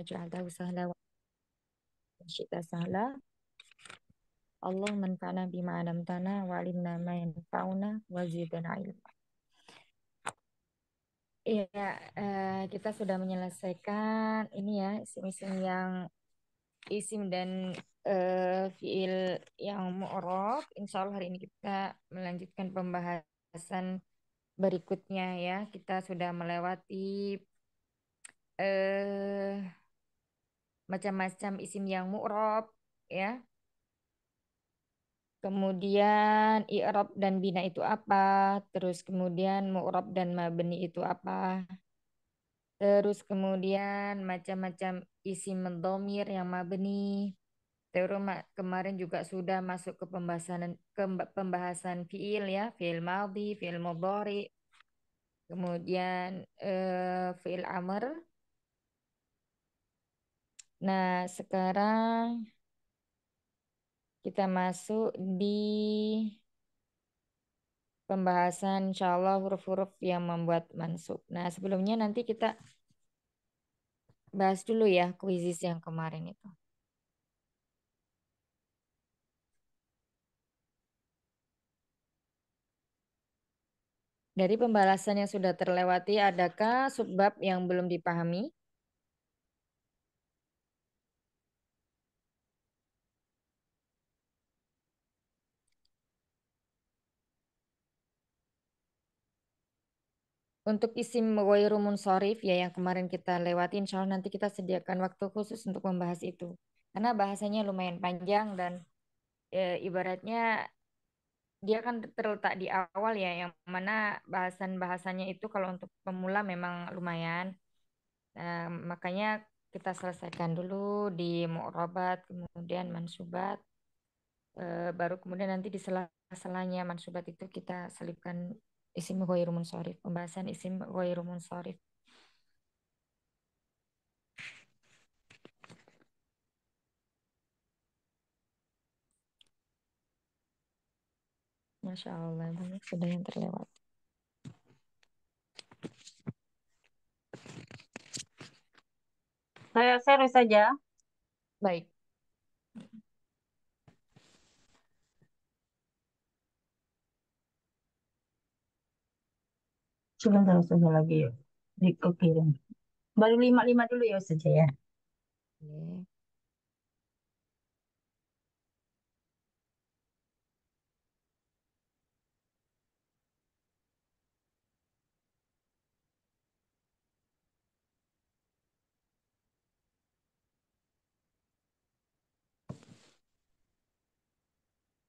أجعله سهلا وإن شئت سهلا اللهم انفعنا بما علمتنا وعلمنا ما ينفعنا وزدنا علما Iya, uh, kita sudah menyelesaikan ini ya isim-isim yang isim dan uh, fiil yang mu'rob. Insya Allah hari ini kita melanjutkan pembahasan berikutnya ya. Kita sudah melewati eh uh, macam-macam isim yang mu'rob ya kemudian i'rob dan bina itu apa terus kemudian mu'rob dan mabni itu apa terus kemudian macam-macam isim mendomir yang mabni Terus kemarin juga sudah masuk ke pembahasan ke pembahasan fiil ya, fiil maldi fiil mudhari. Kemudian uh, fiil amr, Nah, sekarang kita masuk di pembahasan insya Allah huruf-huruf yang membuat mansub. Nah, sebelumnya nanti kita bahas dulu ya kuisis yang kemarin itu. Dari pembalasan yang sudah terlewati, adakah subbab yang belum dipahami? Untuk isim rumun munsorif ya yang kemarin kita lewati insya Allah nanti kita sediakan waktu khusus untuk membahas itu. Karena bahasanya lumayan panjang dan e, ibaratnya dia kan terletak di awal ya yang mana bahasan-bahasannya itu kalau untuk pemula memang lumayan. E, makanya kita selesaikan dulu di mu'robat kemudian mansubat e, baru kemudian nanti di sela-selanya mansubat itu kita selipkan isim ghairu munsharif pembahasan isim ghairu munsharif Masya Allah, banyak sudah yang terlewat. Saya share saja. Baik. sebentar saja lagi ya di ke baru lima lima dulu ya saja ya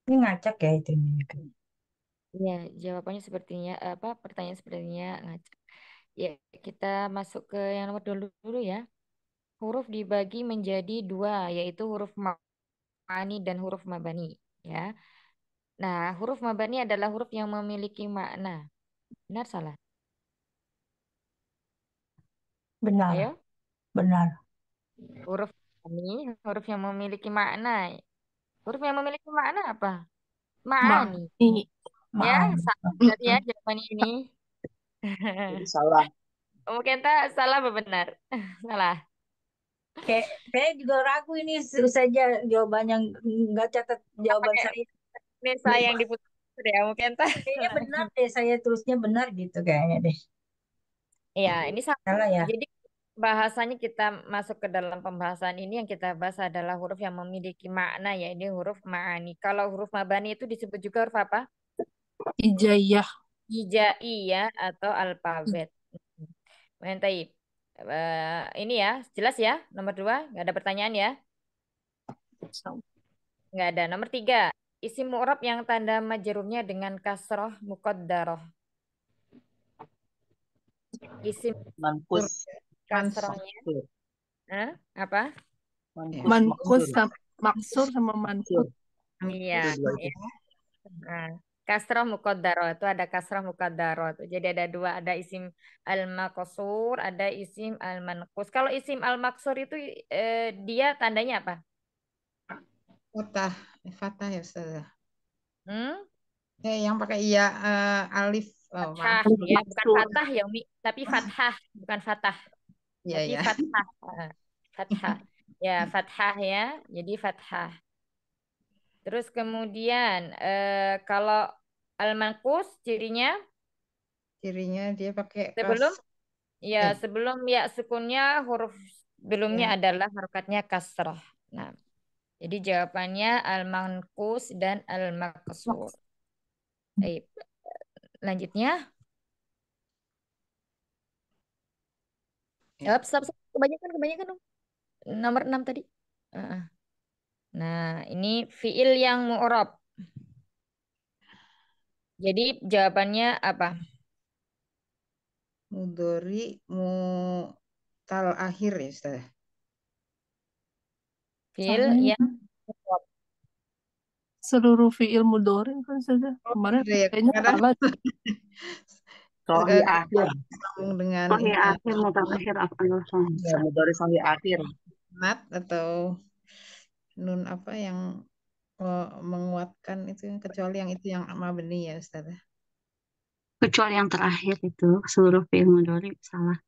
Ini ngacak ya itu. Ya, jawabannya sepertinya apa? Pertanyaan sepertinya ngaco. Ya, kita masuk ke yang nomor dulu dulu ya. Huruf dibagi menjadi dua, yaitu huruf ma'ani dan huruf mabani. Ya. Nah, huruf mabani adalah huruf yang memiliki makna. Benar salah? Benar, Ayo. benar. Huruf mabani, huruf yang memiliki makna. Huruf yang memiliki makna apa? Ma'ani. Ma'ani. Ya, salah ya jawaban ini. Salah. Mungkin tak salah apa benar? Salah. Kayak saya juga ragu ini saja jawaban yang nggak catat jawaban saya. Ini saya yang diputus ya mungkin tak. Kayaknya benar deh, saya terusnya benar gitu kayaknya deh. Iya, ini salah. Salah ya. Jadi bahasanya kita masuk ke dalam pembahasan ini yang kita bahas adalah huruf yang memiliki makna ya ini huruf ma'ani. Kalau huruf mabani itu disebut juga huruf apa? hijaiyah hijaiyah atau alfabet. Kemudian hmm. Uh, eh, ini ya, jelas ya. Nomor dua, nggak ada pertanyaan ya? Nggak ada. Nomor tiga, isi mu'rab yang tanda majerumnya dengan kasroh muqaddaroh. Isim mankus kasrohnya. Huh? Apa? Mankus, mankus sama maksur sama mankus. Iya. Ya. Nah, kasroh mukodaro itu ada kasrah mukodaro itu. Jadi ada dua, ada isim al makosur ada isim al manqus. Kalau isim al makosur itu eh, dia tandanya apa? Fatah, eh, fatah ya Ustazah. Ya? Hmm? Eh, yang pakai iya uh, alif oh, fathah, ya, bukan fatah ya Umi, tapi ah. fathah, bukan fatah. Iya, iya. Fathah. Fathah. ya, fathah ya. Jadi fathah. Terus kemudian eh, kalau al cirinya cirinya dia pakai sebelum ya eh. sebelum ya sukunnya huruf sebelumnya eh. adalah harokatnya kasrah. Nah, jadi jawabannya al dan al-maqsur. Baik. Lanjutnya. Ya. stop, stop. Kebanyakan, kebanyakan dong. Nomor 6 tadi. Uh -uh. Nah, ini fiil yang mu'rob. Jadi jawabannya apa? Mudori tal akhir ya, Ustaz. Fiil Sama yang mu'rob. Seluruh fiil mudori kan saja. Ya? Oh, Kemarin oh, ya, kayaknya salah. Sohi akhir. Dengan sohi akhir, mutal akhir, af'al. Ya, mudori sohi akhir. Mat atau nun apa yang e, menguatkan itu kecuali yang itu yang mabni ya Ustaz. Ya? Kecuali yang terakhir itu seluruh fi'il mudhari salah.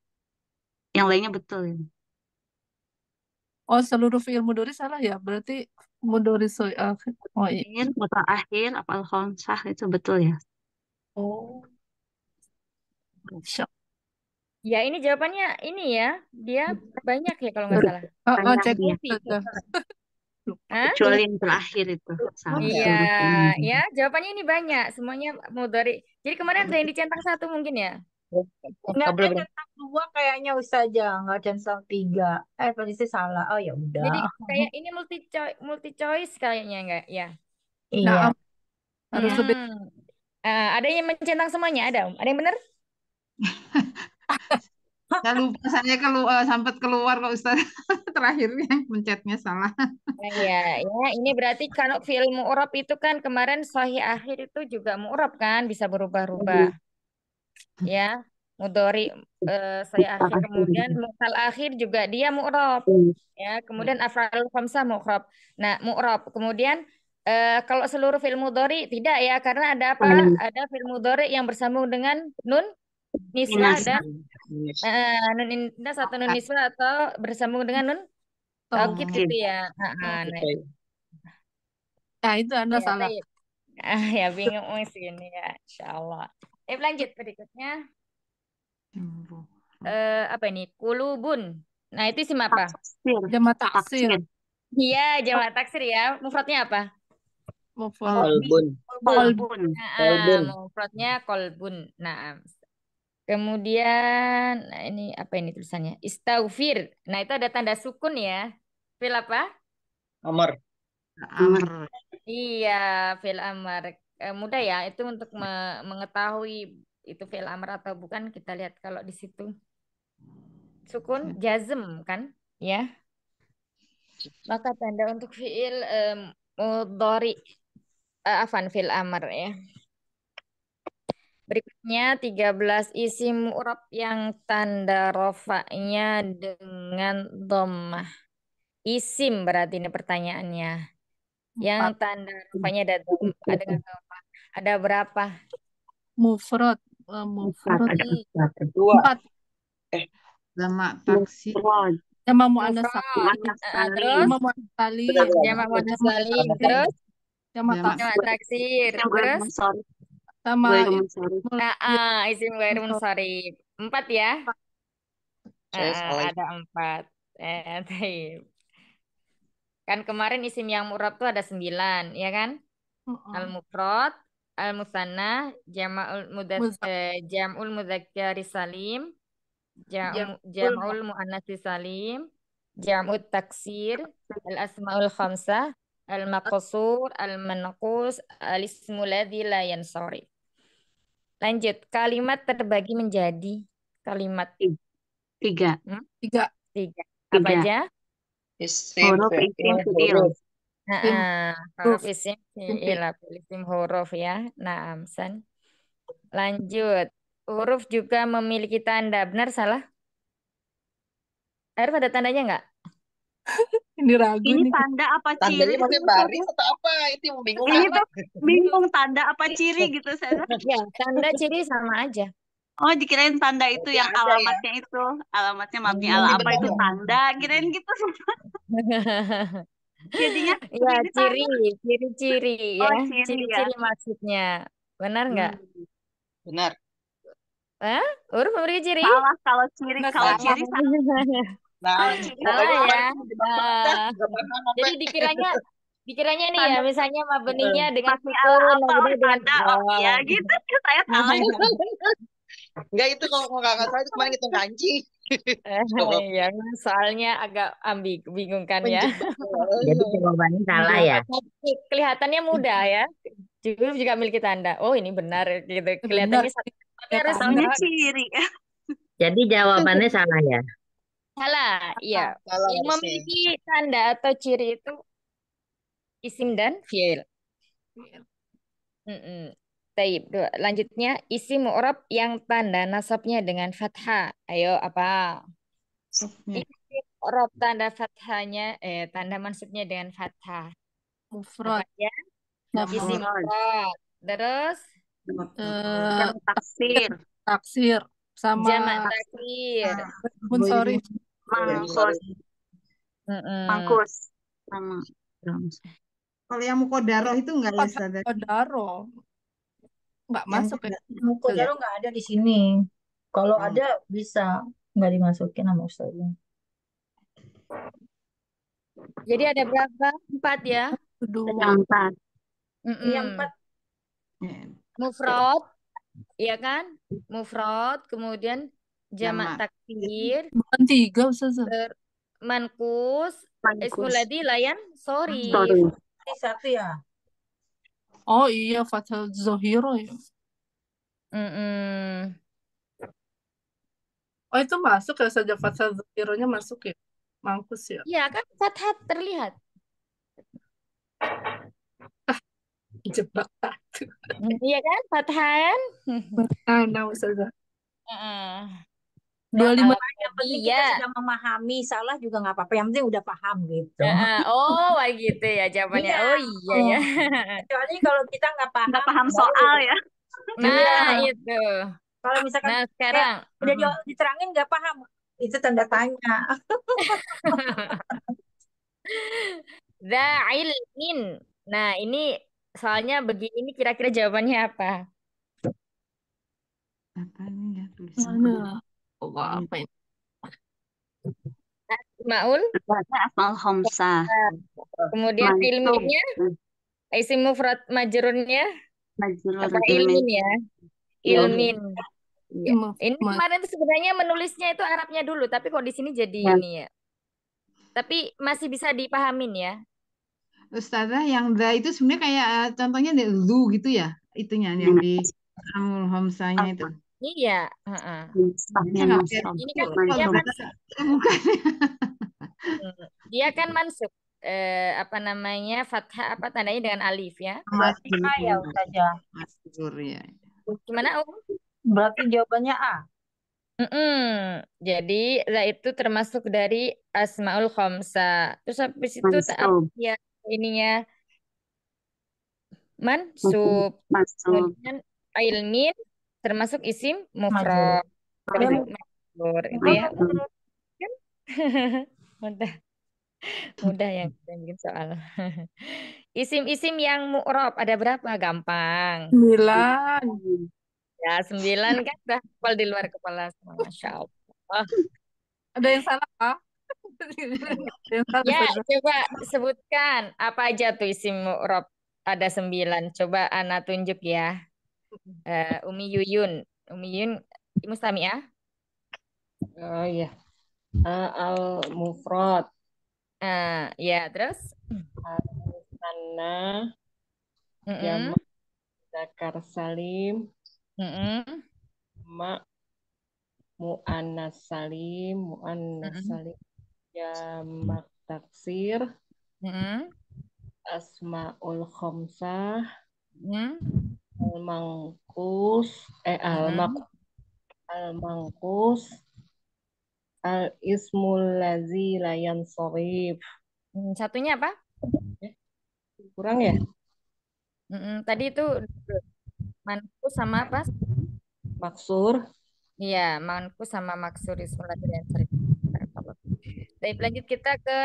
Yang lainnya betul ya. Oh, seluruh fi'il mudhari salah ya? Berarti mudhari so, e, oh iya. akhir apa al-khamsah itu betul ya? Oh. Ya, ini jawabannya ini ya. Dia banyak ya kalau nggak salah. Oh, oh cek. Ya. Hah? Kecuali yang terakhir itu. Sama iya, ya jawabannya ini banyak. Semuanya mau dari. Jadi kemarin ada yang dicentang satu mungkin ya? Nggak ada centang dua kayaknya aja nggak centang tiga. Eh pasti salah. Oh ya udah. Jadi kayak ini multi choice, multi choice kayaknya enggak ya? Iya. Nah, um, harus hmm. lebih. Uh, ada yang mencentang semuanya ada? Om? Ada yang benar? Nggak lupa saya kelu uh, eh, sempat keluar kok Ustaz terakhirnya mencetnya salah. Nah, iya, ya ini berarti kalau film mu'rab itu kan kemarin sahih akhir itu juga mu'rab kan bisa berubah-ubah. Iya. Ya, mudori uh, saya akhir kemudian mutal akhir juga dia mu'rab. Iya. Ya, kemudian afal khamsah mu'rab. Nah, mu'rab kemudian Uh, kalau seluruh film mudori tidak ya karena ada apa? Iya. Ada film mudori yang bersambung dengan nun niswa dan uh, nun indah satu nun ah. niswa atau bersambung dengan nun taukid oh. Iya. gitu ya. Nah, nah, itu. nah iya. ya, itu anda ya, salah. Ah, ya bingung sih ini ya, insya Allah. Eh lanjut berikutnya. Eh, Eh, apa ini? Kulubun. Nah itu sih apa? Jama taksir. Iya, jama taksir ya. Mufradnya apa? Mufrad. Kolbun. Kolbun. Nah, kolbun. Mufradnya kolbun. Nah, Kemudian, nah ini apa ini tulisannya? Istaufir. Nah, itu ada tanda sukun ya. Fil apa? Amar. Amar. Iya, fil amar. Eh, mudah ya, itu untuk me mengetahui itu fil amar atau bukan kita lihat kalau di situ. Sukun jazm kan, ya. Maka tanda untuk fiil um, mudhari. Eh, afan fil amar ya. Berikutnya 13 isim urap yang tanda rofaknya dengan domah. Isim berarti ini pertanyaannya. Yang tanda rofaknya ada ada dhammah. Ada berapa? Mufrad, uh, mufrad empat. Eh, jama taksi. Jama muannas salim. Jama eh, muannas eh, salim. Jama muannas salim. Terus jama taksir. Terus sama ah izin bayar sorry Empat ya? Ah, ada empat. Eh, Kan kemarin isim yang murab tuh ada sembilan, ya kan? Al mufrad, al musanna, eh, jamul mudah jam'ul mudzakkari salim, jam'ul muannats salim, jam'ut taksir, al asmaul khamsah, al maqsur, al manqus, al ismul ladzi la yansarif. Lanjut, kalimat terbagi menjadi kalimat tiga. Hmm? Tiga. Tiga. Apa tiga. aja? huruf isim fiil. huruf isim fiil, isim huruf ya. Nah, Amsan. Lanjut. Huruf juga memiliki tanda. Benar salah? Huruf ada tandanya enggak? Ini ragu ini nih. tanda apa ciri? Tandanya gitu, pakai baris atau apa? Itu yang bingung. Ini tuh bingung tanda apa ciri gitu saya. ya, tanda ciri sama aja. Oh, dikirain tanda itu Jadi iya, yang ya. alamatnya ya. itu, alamatnya mabni iya, ala apa itu ya. tanda, kirain gitu semua. Jadinya ya ciri, ciri-ciri ya, oh, ya. ciri-ciri ya. maksudnya. Benar enggak? Hmm. Benar. Eh, huruf memberi ciri? Salah kalau ciri, kalau ciri salah. Nah, salah ya. Nah, iya. nah. jadi dikiranya dikiranya nih ya misalnya Mbak iya. Beningnya dengan turun dengan ada oh. ya gitu, gitu. saya salah. Enggak ya. itu kalau nggak enggak salah kemarin hitung kancing. Iya, soalnya agak ambig bingung kan ya. Jadi jawabannya salah ya. Iya, kelihatannya mudah ya. Juga juga miliki tanda. Oh ini benar gitu. Kelihatannya satu. Harus ciri. Jadi jawabannya salah ya salah, iya. Salah, yang memiliki tanda atau ciri itu isim dan fiil. Mm -mm. Lanjutnya isim mu'rab yang tanda nasabnya dengan fathah. Ayo apa? Isim mu'rab tanda fathahnya eh tanda mansubnya dengan fathah. Mufrad. Ya? Isim mufrad. Terus uh, eh, taksir. Taksir sama jamak taksir. Ah, sorry. Mangkos. Mangkos. Sama. Kalau yang Mukodaro itu enggak ya, Ustazah? Mukodaro. Enggak masuk ya. Mukodaro enggak ada di sini. Kalau hmm. ada bisa nggak dimasukin sama Ustaz. Jadi ada berapa? Empat ya? Dua. Empat. Mm -mm. Yang empat. Mufrad, ya kan? Mufrad, kemudian jamak takdir bukan tiga ustazah mankus, mankus. ismuladi layan sorry satu ya oh iya fatal zohiro ya mm -mm. oh itu masuk ya saja fatal zohironya masuk ya mankus ya iya kan fathah terlihat jebak iya kan fatahan fatahan nah ustazah -uh dua lima yang penting iya. kita sudah memahami salah juga nggak apa-apa yang penting udah paham gitu Oh, oh gitu ya jawabannya iya. oh iya ya oh. kecuali kalau kita nggak paham nggak paham soal ya iya. nah itu kalau misalkan nah, sekarang ya, udah diterangin nggak paham itu tanda tanya Za ilmin. Nah, ini soalnya begini kira-kira jawabannya apa? Apa nih ya tulisannya? Allah hmm. apa ini? Maul. Asmal Homsa. Kemudian nah, ilminya, hmm. Isi mufrad majrunnya. apa ilmin ya? Ilmin. Ya. Ini kemarin sebenarnya menulisnya itu Arabnya dulu, tapi kok di sini jadi ya. ini ya. Tapi masih bisa dipahamin ya. Ustazah yang the itu sebenarnya kayak eh, contohnya the Lu gitu ya, itunya yang di Amul Homsanya itu. Iya. iya, iya Ini gitu. kan, iya, kan hmm, dia kan masuk, Eh, apa namanya fathah apa tandanya dengan alif ya? Berarti A ya saja. Gimana um? Berarti jawabannya A. Mm-mm. Jadi lah itu termasuk dari Asmaul Khomsa. Terus habis itu Mansub. ya ininya Mansub. Mansub. Kemudian Ailmin termasuk isim mufrad majrur itu ya mudah mudah ya bikin soal isim-isim yang mu'rob ada berapa gampang sembilan ya sembilan kan udah hafal di luar kepala semua masya allah ada yang salah pak ya coba sebutkan apa aja tuh isim mu'rob ada sembilan coba Anak tunjuk ya uh, Umi Yuyun. Umi Yuyun Mustami ya? Oh iya. Uh, al mufrad. Uh, ya, terus al musanna mm -mm. jamak zakar salim. Mm -mm. Mak muannas salim, muannas mm -mm. salim jamak ya, taksir. Mm -mm. Asmaul khomsah. Mm -mm. Almangkus eh al hmm. al Al-Ismul Lazi Layan Sorif. Hmm, satunya apa? Kurang ya? Mm tadi itu mankus sama apa? Maksur. Iya, mankus sama maksur Ismul Lazi Layan Sorif. Baik, lanjut kita ke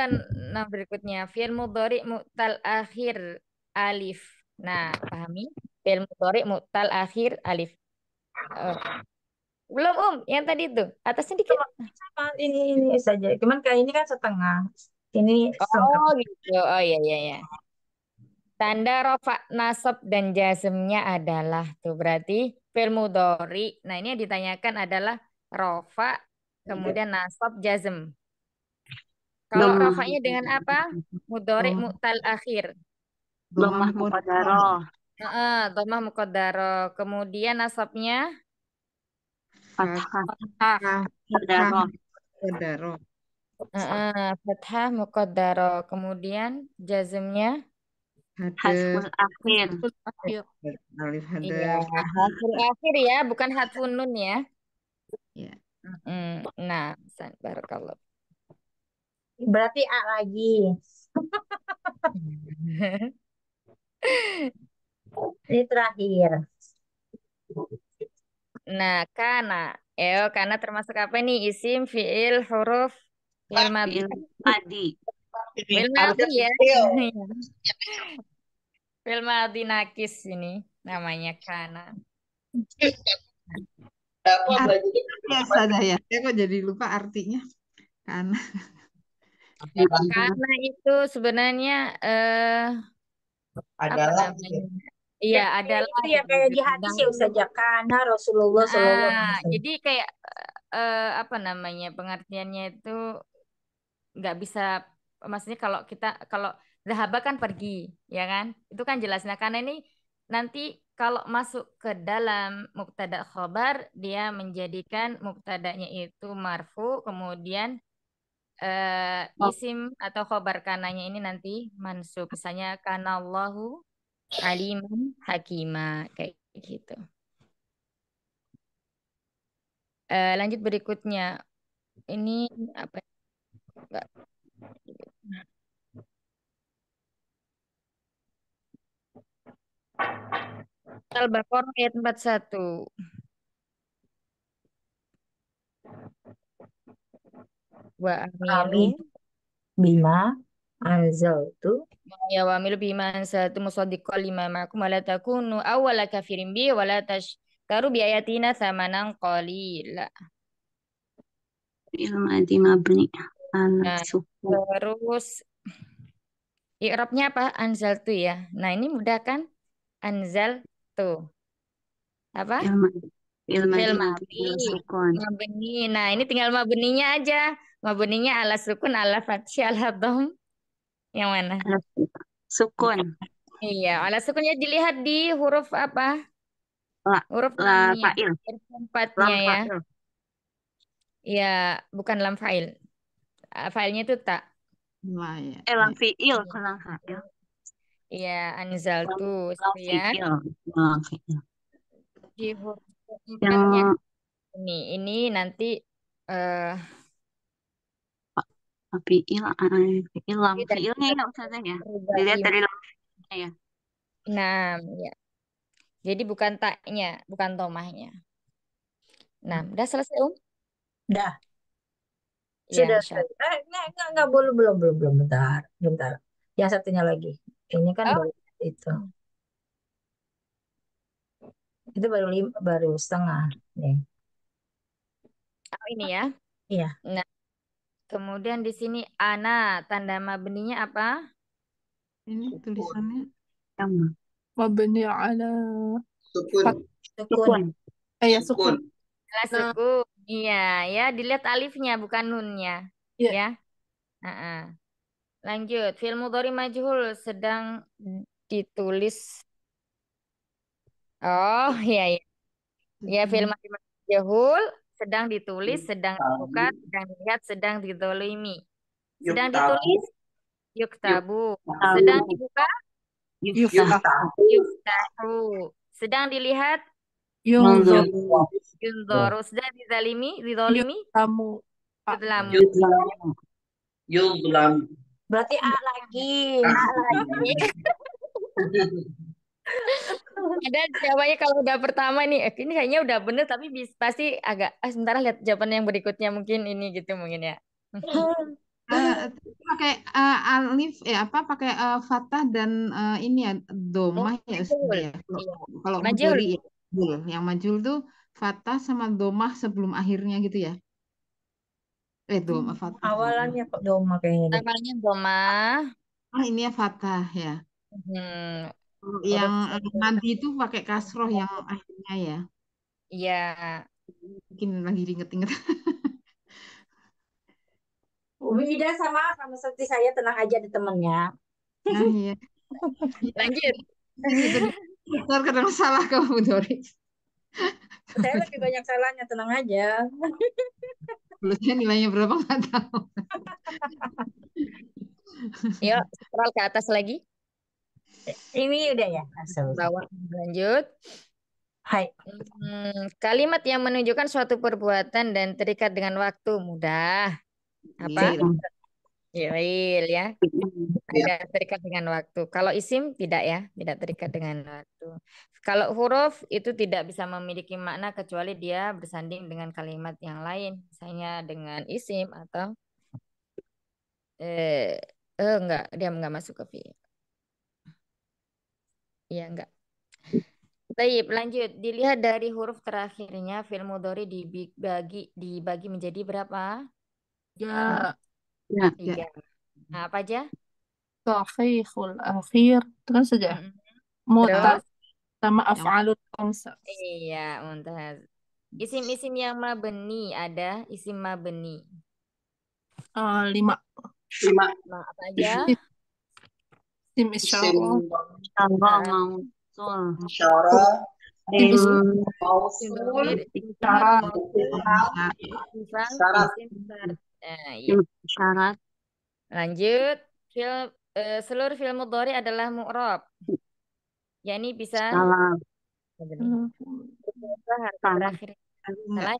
nomor berikutnya. Fi'il mudhari mu'tal akhir alif. Nah, pahami? Fil mudhari mutal akhir alif. Oh. belum um, yang tadi itu. Atasnya dikit. Sama ini ini saja. Cuman kayak ini kan setengah. Ini Oh gitu. Oh iya iya iya. Tanda rofa nasab dan jazmnya adalah tuh berarti fil mudhari. Nah, ini yang ditanyakan adalah rofa kemudian iya. nasab jazm. Kalau rofanya rofaknya dengan apa? Mudhari mutal akhir. Lemah mudaroh. Heeh, Mukodaro. Kemudian nasabnya fathah. Mukodaro. fathah Kemudian jazmnya Hadful akhir. Alif iya, akhir ya, bukan hadfun nun ya. Iya. nah, barakallah. Berarti A lagi. Ini terakhir. Nah, karena. eh, karena termasuk apa ini? Isim, fiil, huruf, fiil madi. Madi. ya. Fiil iya. iya. madi nakis ini namanya karena. Nah, aku biasa ya, dah ya. Saya kok jadi lupa artinya. Karena. Nah, karena itu sebenarnya eh adalah apa Iya, ada gitu lah. Ya kayak di hadis ya gitu. usah karena Rasulullah ah, Jadi kayak uh, apa namanya pengertiannya itu nggak bisa maksudnya kalau kita kalau zahaba kan pergi, ya kan? Itu kan jelasnya karena ini nanti kalau masuk ke dalam mubtada khobar dia menjadikan mubtadanya itu marfu kemudian uh, isim atau khobar kananya ini nanti mansub misalnya kanallahu aliman hakima kayak gitu. Uh, lanjut berikutnya. Ini apa? Enggak. Ya? Al-Baqarah ayat 41. Wa amin. Bima anzaltu ya wa amil bima anzaltu musaddiqan lima ma'akum wala takunu awwala kafirin bi wala tashtaru bi ayatina samanan qalila fil madi mabni an nah, terus i'rabnya apa anzaltu ya nah ini mudah kan anzaltu apa fil madi mabni nah ini tinggal mabninya aja mabninya ala sukun ala fathih ala dhamm yang mana? sukun. Iya, alas sukunnya dilihat di huruf apa? La, huruf la, fa'il. Huruf lam ya. Fa'il. Ya, bukan lam fa'il. Ah, fa'ilnya itu tak. Ya. Eh, lam ya. fi'il, lam fa'il. Iya, anzal tuh fi'il. Ya. Lam fi'il. Di huruf Yang... Ini, ini nanti eh uh, Fiil, fiil, lam. Fiilnya ya Ustazah ya. Dilihat dari lamnya ya. Enam, ya. Jadi bukan taknya, bukan tomahnya. Enam. Hmm. Udah selesai, Um? Udah. Ya, Sudah. Insya Allah. Eh, enggak, enggak, enggak, belum, belum, belum, belum. Bentar, bentar. Yang satunya lagi. Ini kan oh. baru itu. Itu baru lima, baru setengah. Nih. Oh, ini ya? Iya. Nah, Kemudian di sini ana tanda mabninya apa? Ini tulisannya sama. Mabni ala sukun. Sukun. Eh ya sukun. Ala nah. sukun. Iya, ya dilihat alifnya bukan nunnya. Iya. Ya. Uh -uh. Lanjut, fil mudhari majhul sedang ditulis Oh, iya iya. Ya, film majhul sedang ditulis, sedang dibuka, sedang dilihat, sedang didolimi. Sedang ditulis, yuk tabu Sedang dibuka, yuk tabu Sedang dilihat, yuk tabu Sedang didolimi, didolimi, tabu. Yuk tabu. Berarti A lagi. A lagi. ada jawabannya kalau udah pertama nih eh, ini kayaknya udah bener tapi bisa pasti agak ah, sementara lihat jawaban yang berikutnya mungkin ini gitu mungkin ya uh, pakai eh, alif ya apa pakai uh, fathah dan uh, ini ya domah ya oh, ya kalau iya. majul ya, yang majul tuh fatah sama domah sebelum akhirnya gitu ya eh domah hmm, fathah awalannya kok domah kayaknya awalnya domah ah ini ya fatah ya hmm yang mandi itu pakai kasroh yang akhirnya iya. ya. Iya. Mungkin lagi inget-inget. Umi Ida sama sama seperti saya tenang aja di temennya. Nah, iya. Lanjut. Ntar kadang salah kamu Doris. Saya lebih banyak salahnya, tenang aja. Lulusnya nilainya berapa nggak tahu. Yuk, scroll ke atas lagi ini udah ya langsung. Ah, Bawah lanjut. Hai. Hmm, kalimat yang menunjukkan suatu perbuatan dan terikat dengan waktu mudah. Apa? Fiil iya. iya, ya. Iya. Ada terikat dengan waktu. Kalau isim tidak ya, tidak terikat dengan waktu. Kalau huruf itu tidak bisa memiliki makna kecuali dia bersanding dengan kalimat yang lain, misalnya dengan isim atau eh, eh enggak, dia enggak masuk ke Iya, enggak. Baik, lanjut. Dilihat dari huruf terakhirnya, fil mudhari dibagi dibagi menjadi berapa? Ya. Ya, ya. Tiga. Nah, apa aja? Sahihul akhir. Itu kan saja. Mm sama af'alul khamsah. Iya, muntaz. Isim-isim yang mabeni ada isim mabeni. Uh, eh, lima. Lima. Nah, apa aja? tim isyarat iya. lanjut film uh, eh, seluruh film mudhari adalah mu'rab yakni bisa salah ya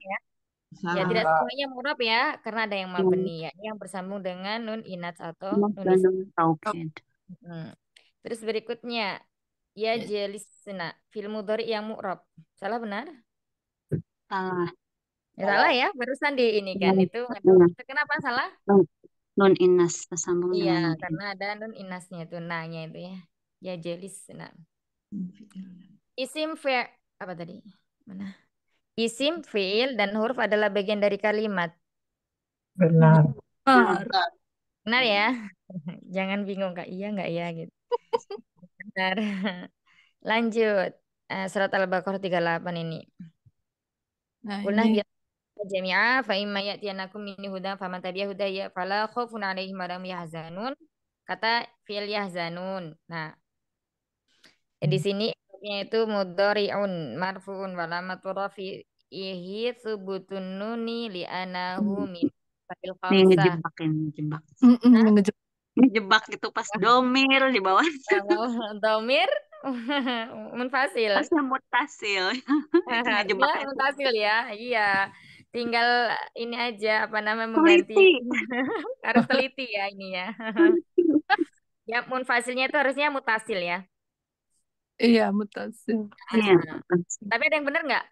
Ya tidak semuanya murab ya, karena ada yang mabni ya, yang bersambung dengan nun inat atau nun taukid. Terus berikutnya ya, ya. jelisina fil mudhari yang mu'rab. Salah benar? Salah. Ya, salah ya, barusan di ini kan iya. itu, iya. kenapa salah? non inas tersambung Iya, karena ada non inasnya itu nanya itu ya. Ya jelisina Isim fi'il apa tadi? Mana? Isim fi'il dan huruf adalah bagian dari kalimat. Benar. Benar. Benar ya? Jangan bingung kak iya nggak iya gitu. Benar. Lanjut. Eh, surat Al-Baqarah 38 ini. Nah, Kulnah ini. jami'a fa imma ya'tiyanakum minni hudan faman tabi'a hudaya fala khaufun 'alaihim wa yahzanun. Kata fil yahzanun. Nah, di hmm. sini itu mudhari'un marfu'un wa lamatu rafi'ihi subutun nuni hmm. min Fadil Nih, ngejebak ini ngejebak. ngejebak. Ngejebak gitu pas domir di bawah. Kalau domir munfasil. Pasnya mutasil. Iya, ngejebak ya, mutasil ya. Iya. Tinggal ini aja apa namanya mengganti. Teliti. Harus teliti ya ini ya. ya munfasilnya itu harusnya mutasil ya. Iya, mutasil. Nah, iya. Tapi ada yang benar nggak?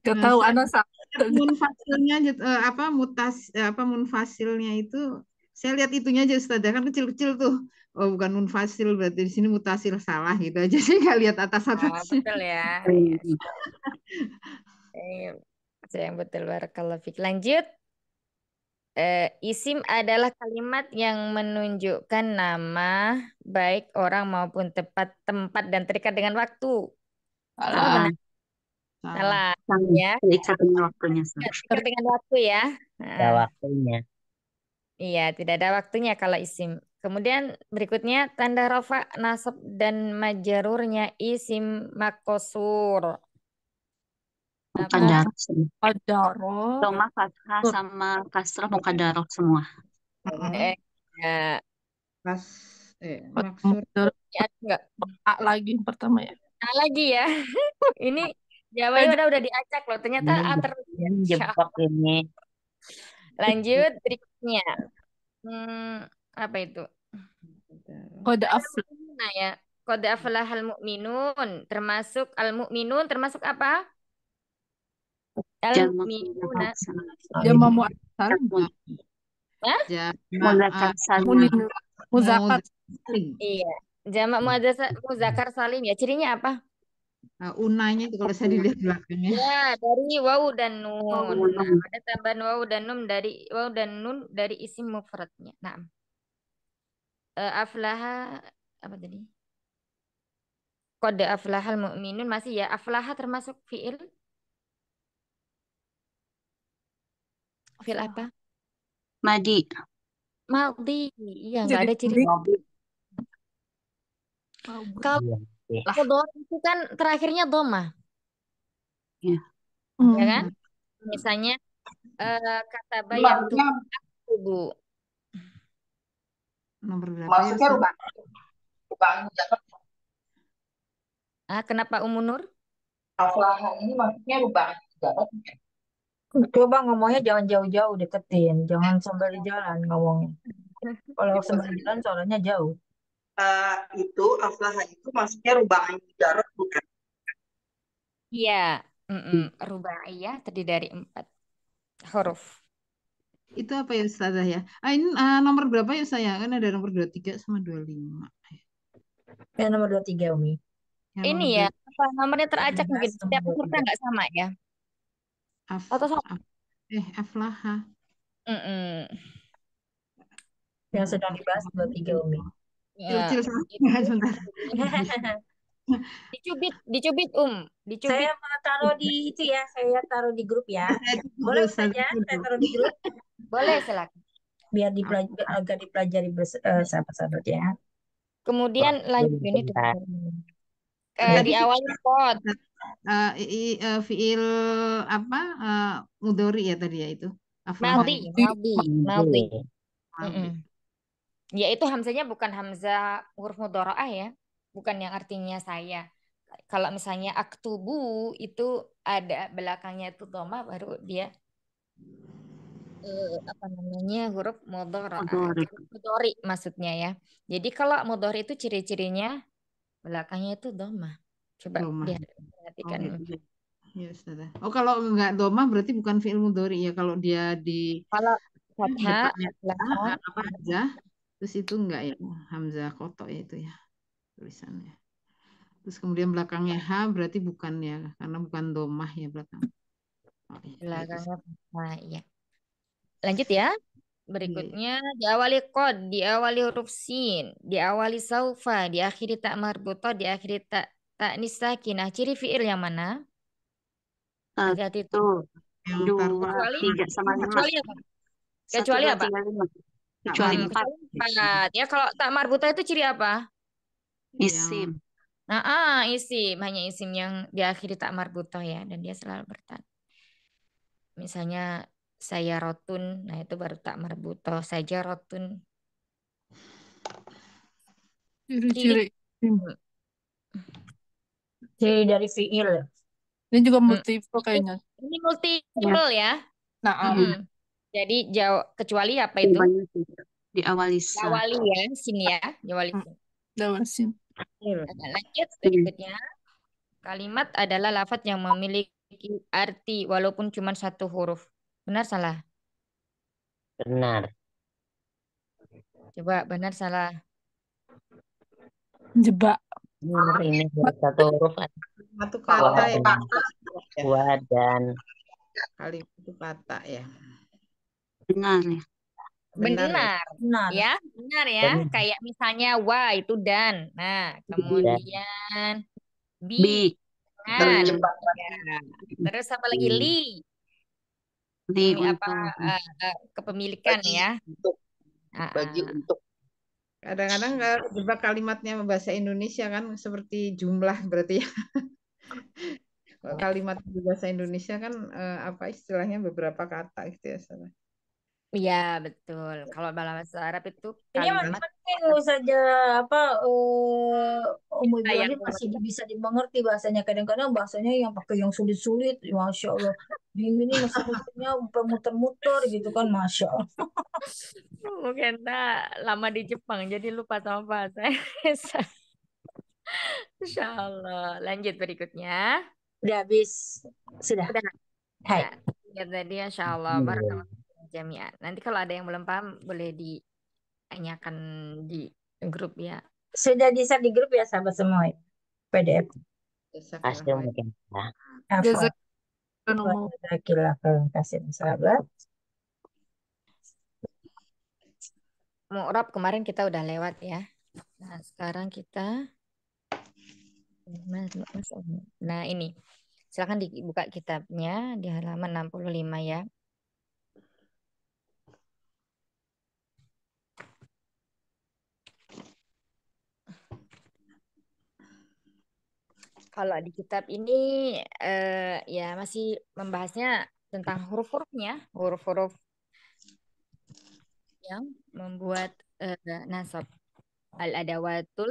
Gak nah, tahu anak munfasilnya eh, apa mutas eh, apa munfasilnya itu saya lihat itunya aja Ustazah kan kecil-kecil tuh. Oh bukan munfasil berarti di sini mutasil salah gitu aja sih nggak lihat atas atas. Oh, betul ya. Iya. saya yang betul barakallahu Lanjut. Uh, isim adalah kalimat yang menunjukkan nama baik orang maupun tempat tempat dan terikat dengan waktu. Alah. Nah, Salah. Ya. Terikat waktunya. Terikat dengan waktu ya. Nah. Ada waktunya. Iya, tidak ada waktunya kalau isim. Kemudian berikutnya tanda rafa nasab dan majarurnya isim makosur. mukadar mukadar sama fathah sama kasrah mukadar semua. Eh, ya. eh ya, enggak A lagi yang pertama ya. A lagi ya. Ini ya udah udah diacak loh. Ternyata hmm, alternatif. Ah, ya. hmm, jebak ini. Lanjut berikutnya. Hmm, apa itu? Kode aflah ya. Kode aflah al mukminun termasuk al mukminun termasuk apa? Al mukminuna. Jama muakkar. Hah? Jama salim. Iya, Iya. Jamak muzakar salim ya. Cirinya apa? Uh, eh, unanya itu kalau saya iya. dilihat belakangnya. Ya, dari wau dan nun. Nah, ada tambahan wau dan nun dari wau dan nun dari isim mufradnya. Nah. Uh, aflaha apa tadi? Kode aflahal mu'minun masih ya aflaha termasuk fiil? Fiil apa? Madi. madi Iya, enggak ada ciri. Kalau iya. Iya. Lah doa itu kan terakhirnya doma. Ya. Hmm. ya kan? Hmm. Misalnya uh, kata bayar tubuh. Nomor berapa? Ya, maksudnya rumah. rubah. Rubah Ah, kenapa umunur? Aflaha ini maksudnya lubang jabat. Ya? Coba ngomongnya jangan jauh-jauh deketin, jangan sambil di jalan ngomongnya. Kalau sambil di jalan soalnya jauh uh, itu aflaha itu maksudnya rubaiyah mujarot bukan? Iya, mm -mm. rubaiyah terdiri dari empat huruf. Itu apa ya Ustazah ya? Ah, ini uh, nomor berapa ya saya? Kan ada nomor 23 sama 25. Ya nomor 23 Umi. Ya, ini ya, apa nomornya teracak mungkin setiap peserta kan nggak sama ya? Af Atau sama? Af eh, aflaha. Mm -mm. Yang sedang dibahas 23 Umi. Iya. Cil-cil sebentar. dicubit, dicubit Um, dicubit. Saya mau taruh di itu ya, saya taruh di grup ya. Boleh saja, saya ya? taruh di grup. Boleh silakan. Biar dipelajari, agar dipelajari eh, sahabat-sahabat ya. Kemudian lanjut ini tuh. Uh, di awal spot Uh, i, uh, fiil apa uh, mudori ya tadi ya itu. Maldi, maldi, maldi ya itu hamzanya bukan hamzah huruf mudoroah ya bukan yang artinya saya kalau misalnya aktubu itu ada belakangnya itu doma baru dia eh, apa namanya huruf mudoroah mudori maksudnya ya jadi kalau mudori itu ciri-cirinya belakangnya itu doma coba doma. perhatikan oh, Ya, Oh, kalau enggak doma berarti bukan fi'il mudhari ya kalau dia di kalau fathah ah, apa aja Terus itu enggak ya, Hamzah Koto ya itu ya tulisannya. Terus kemudian belakangnya H berarti bukan ya, karena bukan domah ya belakang. Oh, iya. Belakangnya nah, ya. Lanjut ya. Berikutnya iya, iya. diawali kod, diawali huruf sin, diawali saufa, diakhiri tak marbuto, diakhiri tak tak nah Ciri fiil yang mana? Hati-hati ah, tuh. Dua, tiga sama lima. Kecuali apa? Kecuali apa? kecuali empat. empat. Ya kalau tak marbuta itu ciri apa? Isim. Nah, ah, isim hanya isim yang diakhiri tak marbuta ya dan dia selalu bertan. Misalnya saya rotun, nah itu baru tak marbuta saja rotun. Ciri-ciri. Ciri dari fiil. Ini juga hmm. multiple kayaknya. Ini multiple ya. Nah, um. Jadi jauh kecuali apa iya, itu? Diawali. Diawali ya, sini ya, diawali. Diawali. Hmm. Nah, lanjut berikutnya. Kalimat adalah lafat yang memiliki arti walaupun cuma satu huruf. Benar salah? Benar. Coba benar salah. Jebak. Benar ini satu huruf. Satu kata ya. Dua dan. Kalimat itu patah ya benar ya. benar ya. benar, benar. ya benar ya benar. kayak misalnya wa itu dan nah kemudian be, Nah, terus, ya. apa lagi li li apa uh, kepemilikan bagi ya untuk ah, ah. bagi uh, untuk kadang-kadang jebak kalimatnya bahasa Indonesia kan seperti jumlah berarti ya kalimat bahasa Indonesia kan eh, apa istilahnya beberapa kata gitu ya salah Iya betul. Kalau bahasa Arab itu ini mungkin saja apa uh, umur biologis masih bisa dimengerti bahasanya. Kadang-kadang bahasanya yang pakai yang sulit-sulit, masya Allah. Di ini maksudnya muter-muter gitu kan, masya Allah. Mungkin tak lama di Jepang jadi lupa sama bahasa. Insya Allah. Lanjut berikutnya. Udah habis. Sudah. Sudah. Hai. Ya, ya tadi insya Allah. Hmm. Jamia. Ya. Nanti kalau ada yang belum paham boleh ditanyakan di grup ya. Sudah di share di grup ya sahabat semua ya? PDF. Pasti mungkin. Mau khairan sahabat. kemarin kita udah lewat ya. Nah, sekarang kita Nah, ini. Silakan dibuka kitabnya di halaman 65 ya. Kalau di kitab ini uh, ya masih membahasnya tentang huruf-hurufnya, huruf-huruf yang membuat uh, nasab. Al-adawatul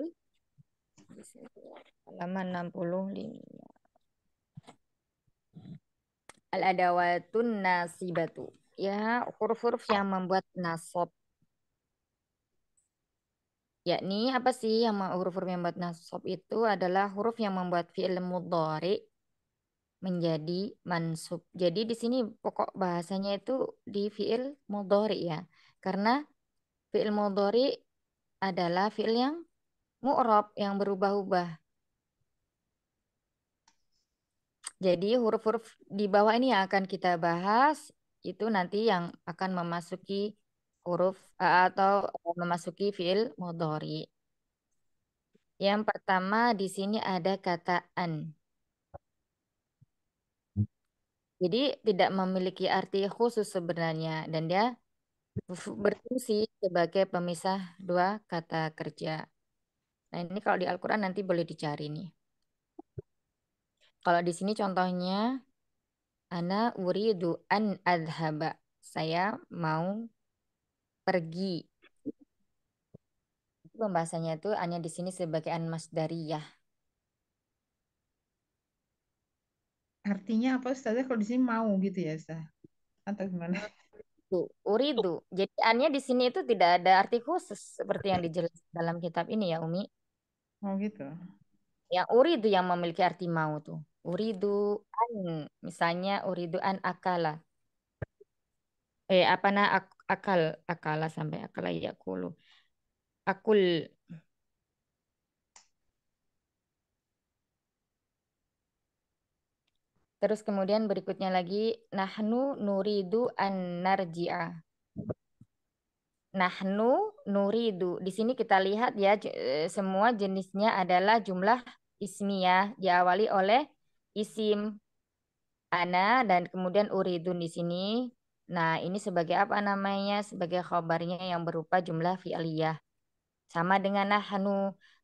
halaman 65. Al-adawatun nasibatu. Ya, huruf-huruf yang membuat nasab. Yakni apa sih yang huruf-huruf yang membuat nasab itu adalah huruf yang membuat fi'il mudhari menjadi mansub. Jadi di sini pokok bahasanya itu di fi'il mudhari ya. Karena fi'il mudhari adalah fi'il yang mu'rob, yang berubah-ubah. Jadi huruf-huruf di bawah ini yang akan kita bahas itu nanti yang akan memasuki huruf atau memasuki fiil mudhari. Yang pertama di sini ada kata an. Jadi tidak memiliki arti khusus sebenarnya dan dia berfungsi sebagai pemisah dua kata kerja. Nah ini kalau di Al-Quran nanti boleh dicari nih. Kalau di sini contohnya, Ana uridu an adhaba. Saya mau pergi. Itu pembahasannya itu hanya di sini sebagai dari ya. Artinya apa Ustazah kalau di sini mau gitu ya Ustazah? Atau gimana? Uridu. Jadi annya di sini itu tidak ada arti khusus seperti yang dijelaskan dalam kitab ini ya Umi. Oh gitu. Yang uridu yang memiliki arti mau tuh. Uridu an misalnya uridu an akala eh apa na ak, akal akala sampai akala kulu akul Terus kemudian berikutnya lagi nahnu nuridu an narji'a. Nahnu nuridu. Di sini kita lihat ya eh, semua jenisnya adalah jumlah ismiyah diawali oleh isim ana dan kemudian uridun di sini Nah, ini sebagai apa namanya? Sebagai khobarnya yang berupa jumlah fi'liyah. Sama dengan nahnu.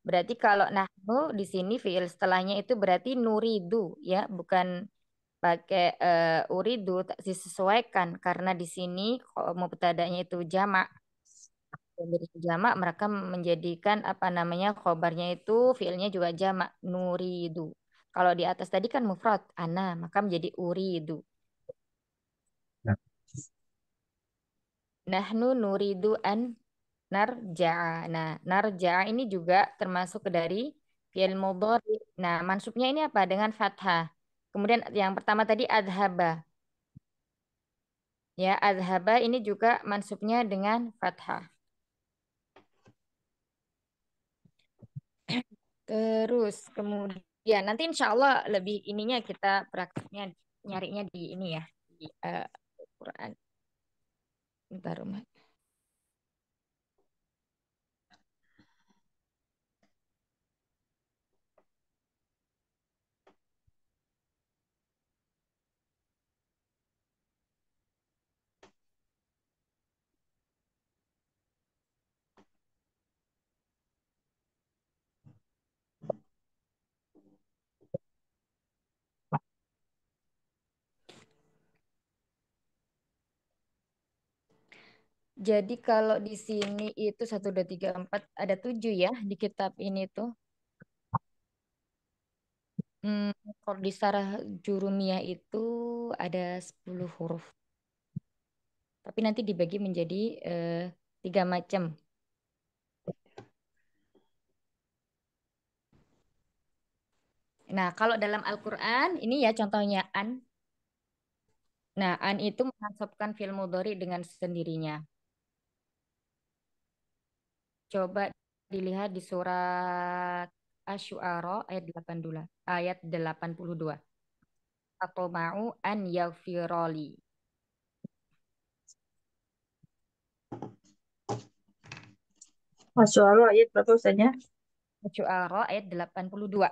Berarti kalau nahnu di sini fi'il setelahnya itu berarti nuridu ya, bukan pakai uh, uridu tak disesuaikan karena di sini mubtada'nya itu jamak. Dari jamak mereka menjadikan apa namanya khobarnya itu fi'ilnya juga jamak nuridu. Kalau di atas tadi kan mufrad ana, maka menjadi uridu. nahnu nuridu an narja'a. Nah, narja'a ini juga termasuk dari fi'il mudhari. Nah, mansubnya ini apa? Dengan fathah. Kemudian yang pertama tadi adhaba. Ya, adhaba ini juga mansubnya dengan fathah. Terus kemudian nanti insya Allah lebih ininya kita praktiknya nyarinya di ini ya di uh, Quran bentar rumah Jadi kalau di sini itu 1, 2, 3, 4, ada 7 ya di kitab ini tuh. Hmm, kalau di Sarah Jurumiyah itu ada 10 huruf. Tapi nanti dibagi menjadi eh, tiga macam. Nah, kalau dalam Al-Quran, ini ya contohnya an. Nah, an itu menasabkan film mudhari dengan sendirinya. Coba dilihat di surat Asy-Syu'ara ayat 82. Ayat 82. Atma'u an yaghfirali. Asy-Syu'ara ayat berapa usahanya? Asy-Syu'ara ayat 82.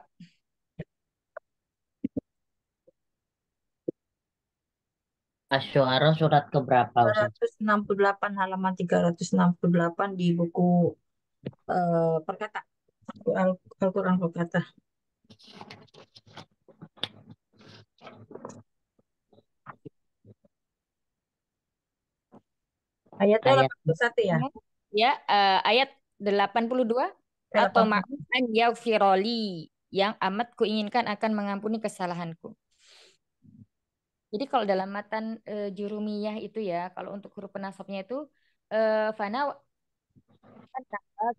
Asy-Syu'ara surat keberapa Ustaz? 368 halaman 368 di buku Perkata. Eh, Al-Quran perkata. Ayat delapan ya? Hmm, ya, eh, ayat 81 ya? Ya, uh, ayat 82 atau ma'an Yaufiroli yang amat kuinginkan akan mengampuni kesalahanku. Jadi kalau dalam matan e, jurumiyah itu ya, kalau untuk huruf penasabnya itu e, fana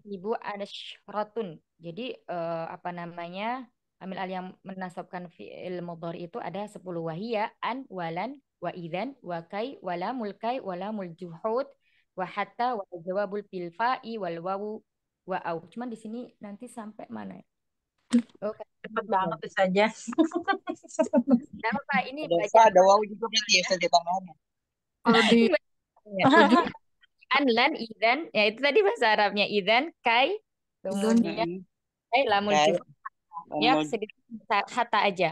ibu ada syratun. Jadi uh, apa namanya? Amil al yang menasabkan fi'il mudhari itu ada 10 wahia an walan wa idzan wa kai wala mulkai wala muljuhud wa hatta wa jawabul fa'i wal wawu wa au. Cuman di sini nanti sampai mana ya? Oke. Okay. Cepat banget itu saja. Nah, ini ini ada wawu juga nih ya setiap ya, Kalau di iya. an lan idan ya itu tadi bahasa Arabnya idan kai kemudian eh lamun kai. ya sedikit kata aja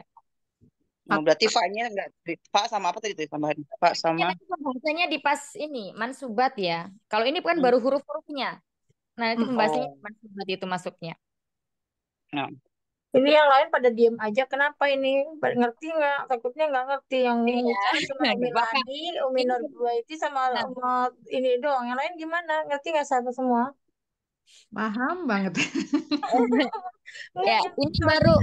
Oh, berarti fa-nya enggak fa sama apa tadi tambahan fa sama kan bahasanya di pas ini mansubat ya. Kalau ini kan hmm. baru huruf-hurufnya. Nah, itu hmm. pembahasannya oh. mansubat itu masuknya. Nah. Ini yang lain pada diem aja. Kenapa ini? Ngerti nggak? Takutnya nggak ngerti. Yang iya. ini kan cuma nah, Umi Ladi, Umi iya. itu sama, nah. sama ini doang. Yang lain gimana? Ngerti nggak siapa semua? Paham banget. ya, ini baru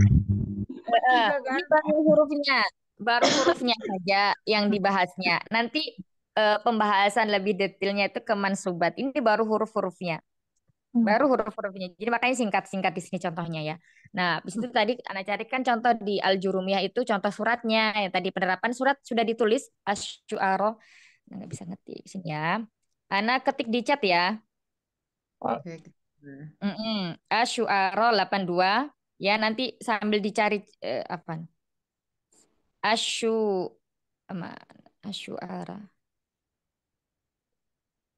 eh, kan? ini baru hurufnya, baru hurufnya saja yang dibahasnya. Nanti uh, pembahasan lebih detailnya itu ke mansubat. Ini baru huruf-hurufnya hmm. baru huruf-hurufnya. Jadi makanya singkat-singkat di sini contohnya ya. Nah, habis itu hmm. tadi cari carikan contoh di Al-Jurumiyah itu contoh suratnya ya tadi penerapan surat sudah ditulis Asy-Syu'ara. Nah, nggak bisa ngetik sini ya. Anak ketik di chat ya. Oke. Okay. Mm -mm. asy 82 ya nanti sambil dicari eh, apa? Asyu Asyu'ara.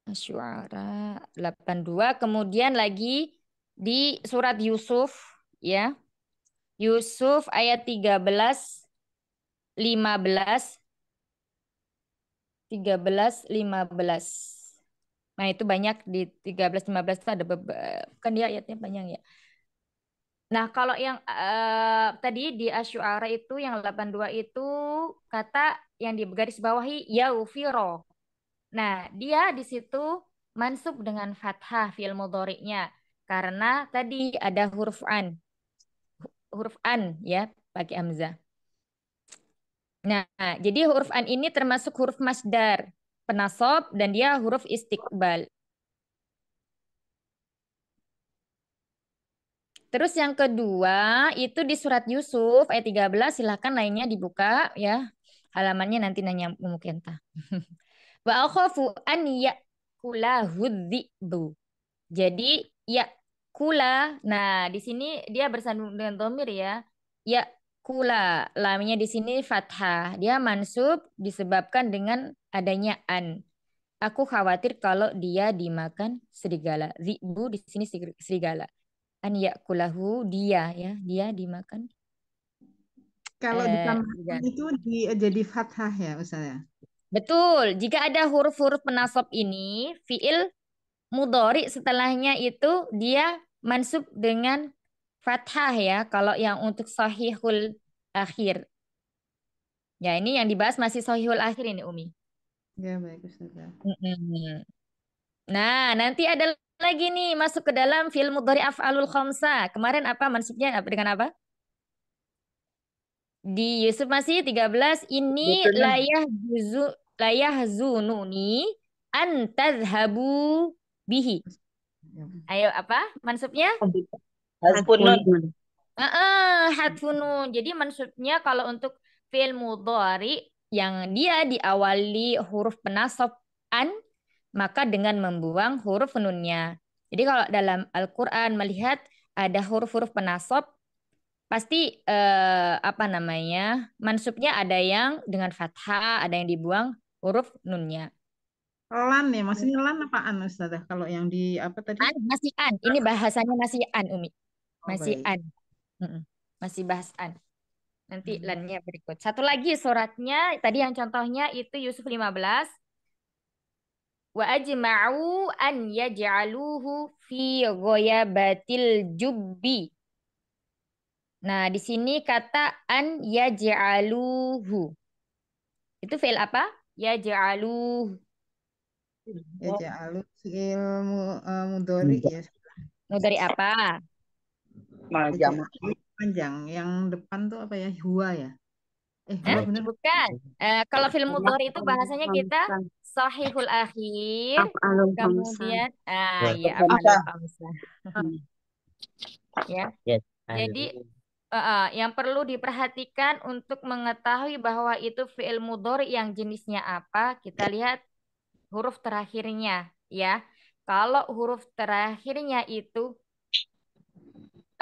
Asyuara eh, 82 kemudian lagi di surat Yusuf ya. Yusuf ayat 13 15 13 15. Nah, itu banyak di 13 15 itu ada kan dia ayatnya panjang ya. Nah, kalau yang uh, tadi di Asyuara itu yang 82 itu kata yang di garis bawahi yaufiro Nah, dia di situ mansub dengan fathah fil mudhari'nya karena tadi ada huruf an. Huruf an ya pakai hamzah. Nah, jadi huruf an ini termasuk huruf masdar, penasob dan dia huruf istiqbal. Terus yang kedua itu di surat Yusuf ayat 13 silahkan lainnya dibuka ya. Halamannya nanti nanya mungkin tak. Wa akhafu an yakulahudhibu. Jadi ya kula. Nah, di sini dia bersandung dengan domir ya. Ya kula. Lamnya di sini fathah. Dia mansub disebabkan dengan adanya an. Aku khawatir kalau dia dimakan serigala. Zibu di sini serigala. An yakulahu dia ya, dia dimakan. Kalau eh, di itu di, jadi fathah ya, Ustaz ya? Betul. Jika ada huruf-huruf penasab ini, fiil mudori setelahnya itu dia mansub dengan fathah ya. Kalau yang untuk sahihul akhir. Ya ini yang dibahas masih sahihul akhir ini Umi. Ya baik Nah nanti ada lagi nih masuk ke dalam fiil mudori af'alul khamsa. Kemarin apa mansubnya dengan apa? Di Yusuf masih 13 ini layah juzu layahzununi an tadhabu bihi. Ayo apa mansubnya? Hadfunun. Uh -uh, Jadi mansubnya kalau untuk fi'il mudhari yang dia diawali huruf penasab an maka dengan membuang huruf nunnya. Jadi kalau dalam Al-Qur'an melihat ada huruf-huruf penasab pasti eh, apa namanya? mansubnya ada yang dengan fathah, ada yang dibuang huruf nunnya. Lan ya, maksudnya hmm. lan apaan Ustazah? Kalau yang di apa tadi? An, masih an. Ini ah. bahasanya masih an, Umi. Oh, masih oh, an. Masih bahas an. Nanti hmm. lannya berikut. Satu lagi suratnya, tadi yang contohnya itu Yusuf 15. Wa ajma'u an yaj'aluhu fi ghoyabatil jubbi. Nah, di sini kata an yaj'aluhu. Itu fail apa? Ya jalu Ya oh. jalu fi'il eh, mudori ya. mudori apa? Panjang. Panjang. Yang depan tuh apa ya? Hua ya. Eh, eh bener. bukan. Eh, kalau film mudori itu bahasanya kita sahihul akhir. Kemudian ah iya, hmm. ya apa Ya. Jadi uh, yang perlu diperhatikan untuk mengetahui bahwa itu fi'il mudhari yang jenisnya apa, kita lihat huruf terakhirnya ya. Kalau huruf terakhirnya itu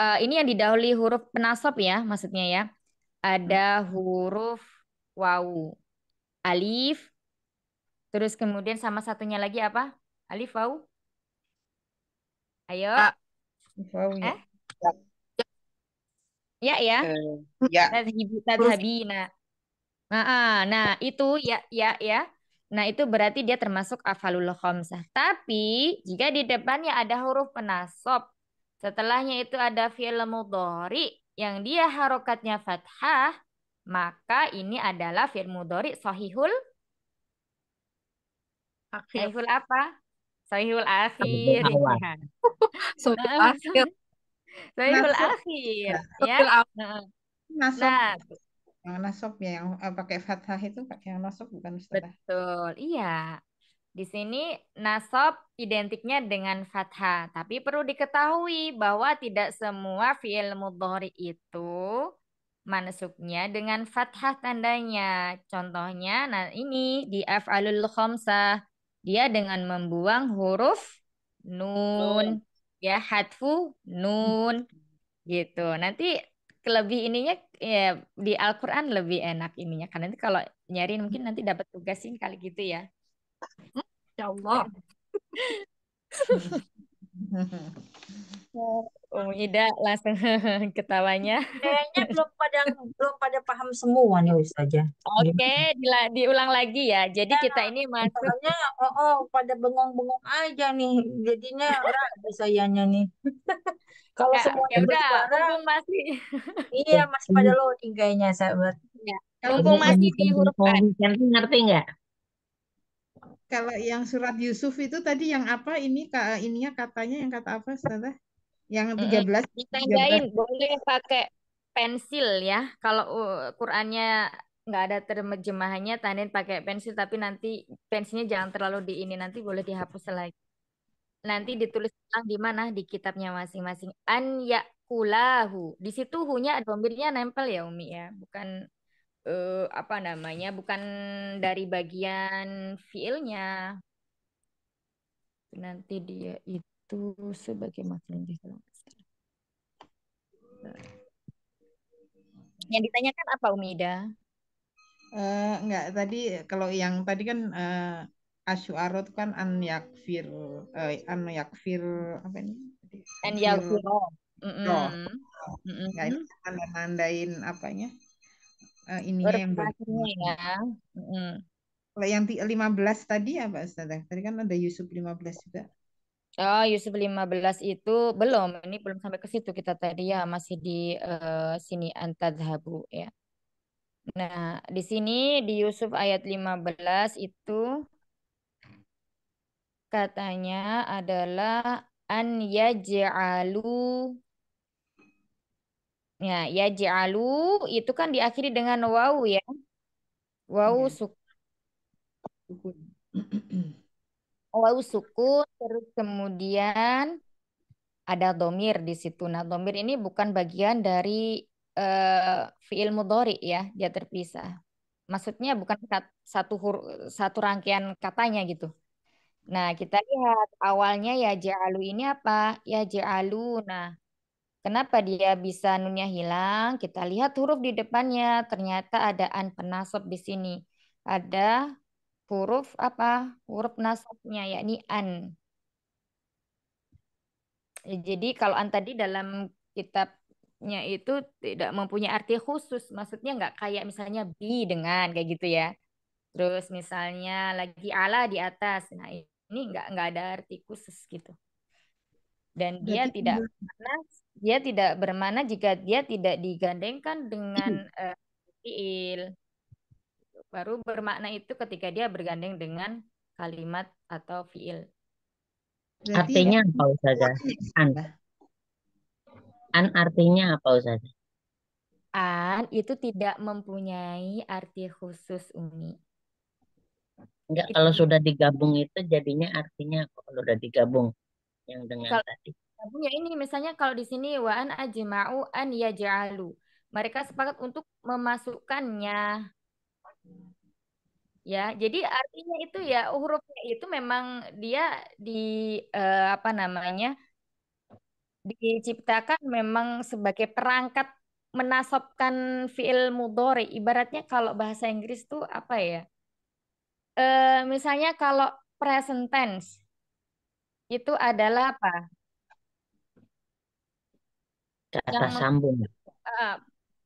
uh, ini yang didahului huruf penasab ya, maksudnya ya. Ada huruf wawu, alif, terus kemudian sama satunya lagi apa? Alif wau. Ayo. Wau. Ya. Eh? Ya ya. Uh, ya. Tadhabina. Nah, nah itu ya ya ya. Nah itu berarti dia termasuk afalul khamsah Tapi jika di depannya ada huruf penasob, setelahnya itu ada fi'il mudhari yang dia harokatnya fathah, maka ini adalah fi'il mudhari sahihul akhir. Sahihul apa? Sahihul akhir. Nah, sahihul akhir. Sohibul akhir ya. Nasab. yang nasab ya yang eh, pakai fathah itu pakai yang nasab bukan mustalah. Betul. Iya. Di sini nasab identiknya dengan fathah, tapi perlu diketahui bahwa tidak semua fi'il mudhari itu mansubnya dengan fathah tandanya. Contohnya nah ini di af'alul khamsah dia dengan membuang huruf nun ya hatfu nun gitu. Nanti lebih ininya ya di Al-Qur'an lebih enak ininya Karena nanti kalau nyari mungkin nanti dapat tugasin kali gitu ya. Allah. Um Ida langsung ketawanya. Kayaknya belum pada belum pada paham semua nih Ustazah. Oke, okay, diulang lagi ya. Jadi ya, kita ini maksudnya oh, oh pada bengong-bengong aja nih. Jadinya orang sayanya nih. Kalau semuanya semua ya udah, masih Iya, masih pada loading kayaknya sahabat. Ya. Mumpung masih di huruf kan. Ngerti nggak? kalau yang surat Yusuf itu tadi yang apa ini ininya katanya yang kata apa setelah yang 13 mm-hmm. ditandain 13. boleh pakai pensil ya kalau uh, Qurannya nggak ada terjemahannya tandain pakai pensil tapi nanti pensilnya jangan terlalu di ini nanti boleh dihapus lagi nanti ditulis ulang di mana di kitabnya masing-masing an kulahu di situ hunya ada nempel ya Umi ya bukan uh, apa namanya bukan dari bagian feel-nya nanti dia itu sebagai maklum yang ditanyakan apa Umida? Uh, eh, enggak tadi kalau yang tadi kan uh, asyuaro itu kan an yakfir uh, an yakfir apa ini? An yakfir. Mm -mm. Oh. Mm -mm. Enggak, ya, ini tanda nandain apanya? uh, ini yang ya. Mm. Kalau yang 15 tadi ya Pak Ustazah? Tadi kan ada Yusuf 15 juga. Oh, Yusuf 15 itu belum. Ini belum sampai ke situ kita tadi ya, masih di uh, sini antadhabu ya. Nah, di sini di Yusuf ayat 15 itu katanya adalah an yaj'alu Ya, ya jalu itu kan diakhiri dengan wau ya. wau ya. sukun. wau sukun terus kemudian ada domir di situ. Nah, domir ini bukan bagian dari uh, fiil mudhari ya, dia terpisah. Maksudnya bukan satu hur satu rangkaian katanya gitu. Nah, kita lihat awalnya ya jialu ini apa? Ya jialu. Nah, Kenapa dia bisa nunnya hilang? Kita lihat huruf di depannya. Ternyata ada an penasab di sini. Ada huruf apa? Huruf nasabnya yakni an. Jadi kalau an tadi dalam kitabnya itu tidak mempunyai arti khusus. Maksudnya nggak kayak misalnya bi dengan kayak gitu ya. Terus misalnya lagi ala di atas. Nah ini nggak nggak ada arti khusus gitu. Dan dia Jadi, tidak pernah dia tidak bermana jika dia tidak digandengkan dengan uh, Baru bermakna itu ketika dia bergandeng dengan kalimat atau fiil. artinya apa usaha An. An artinya apa usaha An itu tidak mempunyai arti khusus Umi. Enggak, kalau sudah digabung itu jadinya artinya kalau sudah digabung yang dengan kalau, tadi. Gabung ya ini misalnya kalau di sini wa an ajma'u an yaj'alu. Mereka sepakat untuk memasukkannya. Ya, jadi artinya itu ya hurufnya itu memang dia di eh, apa namanya? diciptakan memang sebagai perangkat menasobkan fiil mudore. Ibaratnya kalau bahasa Inggris tuh apa ya? Eh, misalnya kalau present tense itu adalah apa? Kata yang sambung. Uh,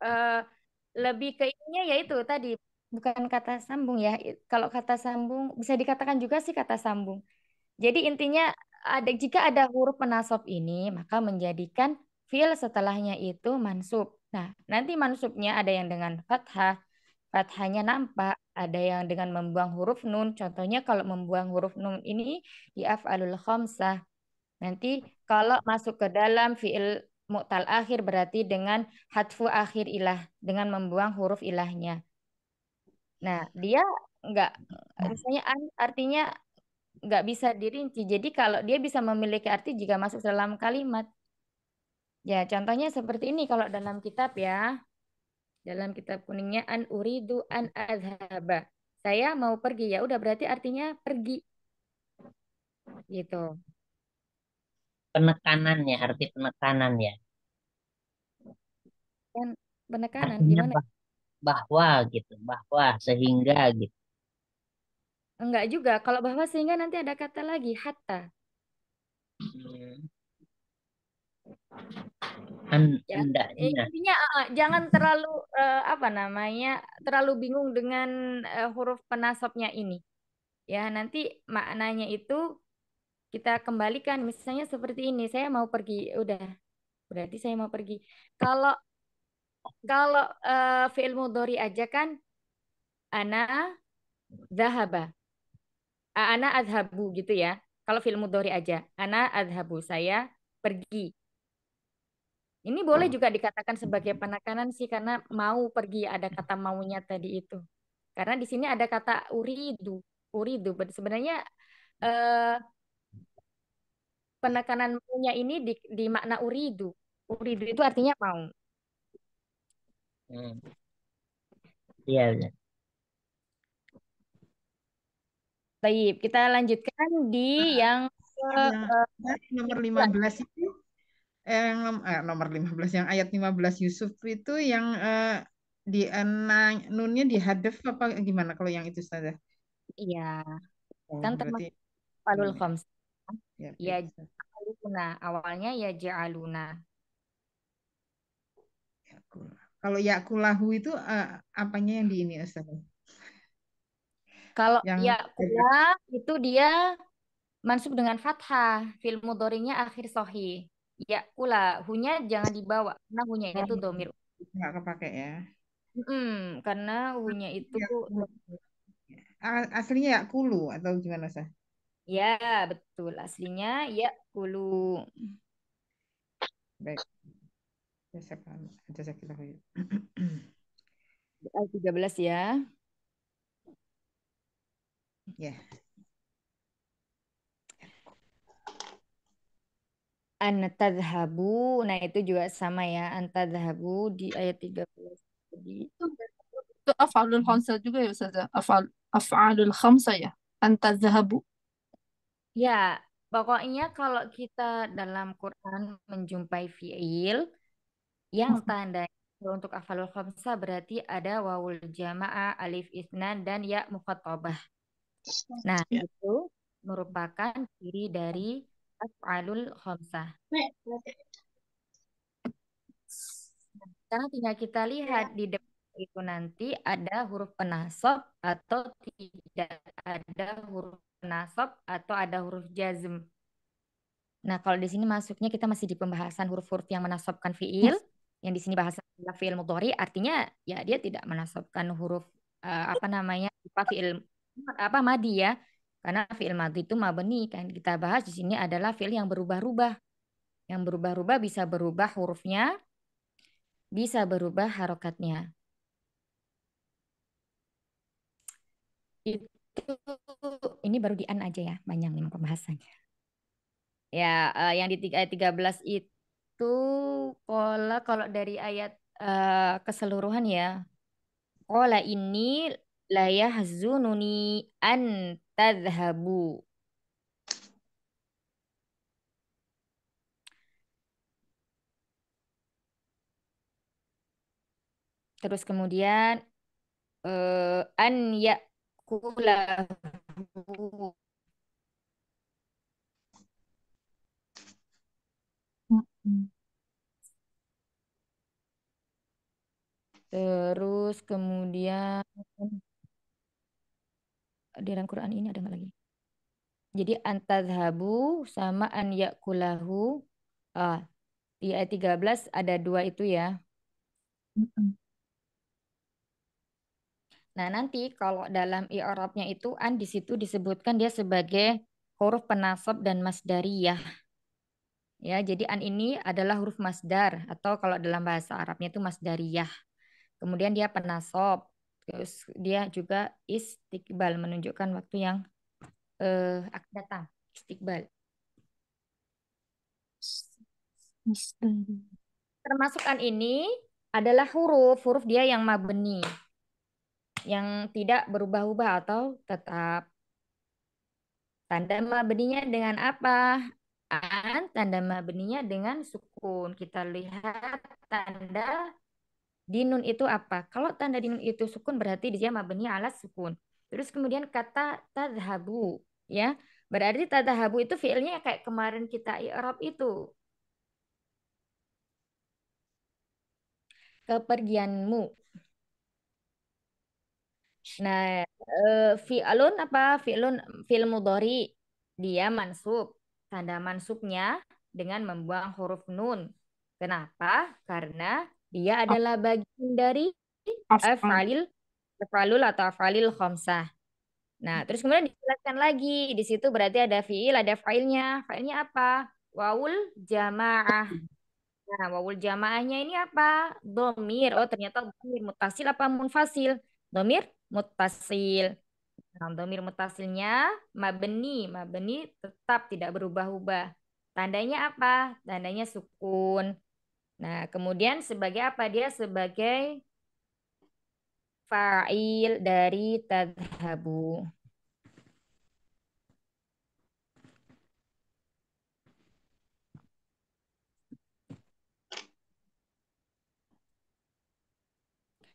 uh, lebih ke ininya yaitu tadi bukan kata sambung ya. Kalau kata sambung bisa dikatakan juga sih kata sambung. Jadi intinya ada jika ada huruf penasob ini maka menjadikan fil setelahnya itu mansub. Nah, nanti mansubnya ada yang dengan fathah, fathahnya nampak, ada yang dengan membuang huruf nun. Contohnya kalau membuang huruf nun ini di alul khamsah. Nanti kalau masuk ke dalam fi'il mu'tal akhir berarti dengan hatfu akhir ilah, dengan membuang huruf ilahnya. Nah, hmm. dia nggak, misalnya artinya nggak bisa dirinci. Jadi kalau dia bisa memiliki arti jika masuk dalam kalimat. Ya, contohnya seperti ini kalau dalam kitab ya. Dalam kitab kuningnya an uridu an adhaba. Saya mau pergi ya, udah berarti artinya pergi. Gitu penekanannya arti penekanan ya dan penekanan Artinya gimana bahwa gitu bahwa sehingga gitu enggak juga kalau bahwa sehingga nanti ada kata lagi hatta hmm. Kan ya. Intinya uh, jangan terlalu uh, apa namanya terlalu bingung dengan uh, huruf penasabnya ini. Ya nanti maknanya itu kita kembalikan misalnya seperti ini saya mau pergi udah berarti saya mau pergi kalau kalau uh, fi'il mudhari aja kan ana zahaba ana adhabu gitu ya kalau fi'il mudhari aja ana adhabu saya pergi ini boleh hmm. juga dikatakan sebagai penekanan sih karena mau pergi ada kata maunya tadi itu karena di sini ada kata uridu uridu sebenarnya eh, penekanan maunya ini di, di makna uridu. Uridu itu artinya mau. Hmm. Iya, iya. Baik, kita lanjutkan di nah, yang ke, nomor 15 itu yang eh, nomor 15 eh, eh, yang ayat 15 Yusuf itu yang eh, di enang eh, nunnya di hadaf apa gimana kalau yang itu saja? Iya. Oh, kan termasuk palul hmm. khoms. Ya, ya gitu. Awalnya ya ja'aluna. Kalau yakulahu itu uh, apanya yang di ini Ustaz? Kalau yang... yakula itu dia mansub dengan fathah, fil mudhari'nya akhir sohi. Yakula, hunya jangan dibawa karena hunya itu domir. Enggak kepake ya. Mm, karena hunya itu aslinya yakulu atau gimana sah? Ya, betul. Aslinya ya kulu. Baik. Ya, saya khair. Soal 13 ya. Ya. Antadhabu, nah itu juga sama ya. Antadhabu di ayat 13. Jadi, itu afalul khamsa juga ya Ustazah. Afal, afalul khamsa ya. Antadhabu. Ya, pokoknya kalau kita dalam Quran menjumpai fi'il yang tanda untuk afalul khamsa berarti ada wawul jamaah, alif isnan dan ya mukhatabah. Nah, ya. itu merupakan ciri dari afalul khamsa. Sekarang nah, tinggal kita lihat di depan itu nanti ada huruf penasab atau tidak ada huruf nasab atau ada huruf jazm. Nah, kalau di sini masuknya kita masih di pembahasan huruf-huruf yang menasabkan fiil. Hmm. Yang di sini bahasa fiil mudhari artinya ya dia tidak menasabkan huruf uh, apa namanya? fiil apa madi ya. Karena fiil madi itu mabni kan kita bahas di sini adalah fiil yang berubah-ubah. Yang berubah-ubah bisa berubah hurufnya, bisa berubah harokatnya. Itu ini baru di an aja ya, banyak nih pembahasannya. Ya, uh, yang di tiga, eh, belas itu pola kalau dari ayat uh, keseluruhan ya. Pola ini layah zununi an tadhabu. Terus kemudian uh, an ya Terus kemudian di dalam Quran ini ada nggak lagi? Jadi antadhabu sama an yakulahu. Ah, di ayat 13 ada dua itu ya. Mm -mm. Nah, nanti kalau dalam i'rabnya itu an di situ disebutkan dia sebagai huruf penasab dan masdariyah. Ya, jadi an ini adalah huruf masdar atau kalau dalam bahasa Arabnya itu masdariyah. Kemudian dia penasab. Terus dia juga istiqbal menunjukkan waktu yang eh, akan datang. Istiqbal. Termasuk an ini adalah huruf, huruf dia yang mabeni yang tidak berubah-ubah atau tetap. Tanda mabninya dengan apa? An, tanda mabninya dengan sukun. Kita lihat tanda dinun itu apa. Kalau tanda dinun itu sukun berarti dia mabeni alas sukun. Terus kemudian kata tadhabu ya. Berarti tadhabu itu fiilnya kayak kemarin kita i'rab itu. Kepergianmu Nah, eh, fi'lun apa? Fi'lun fi'l mudhari. Dia mansub. Tanda mansubnya dengan membuang huruf nun. Kenapa? Karena dia adalah bagian dari af'alil af'alul atau af'alil khamsah. Nah, terus kemudian dijelaskan lagi. Di situ berarti ada fi'il, ada fa'ilnya. Fa'ilnya apa? Waul jamaah. Nah, wawul jamaahnya ini apa? Domir. Oh, ternyata domir mutasil apa munfasil? Domir mutasil. Nah, domir mutasilnya mabeni, mabeni tetap tidak berubah-ubah. Tandanya apa? Tandanya sukun. Nah, kemudian sebagai apa dia? Sebagai fa'il dari tadhabu.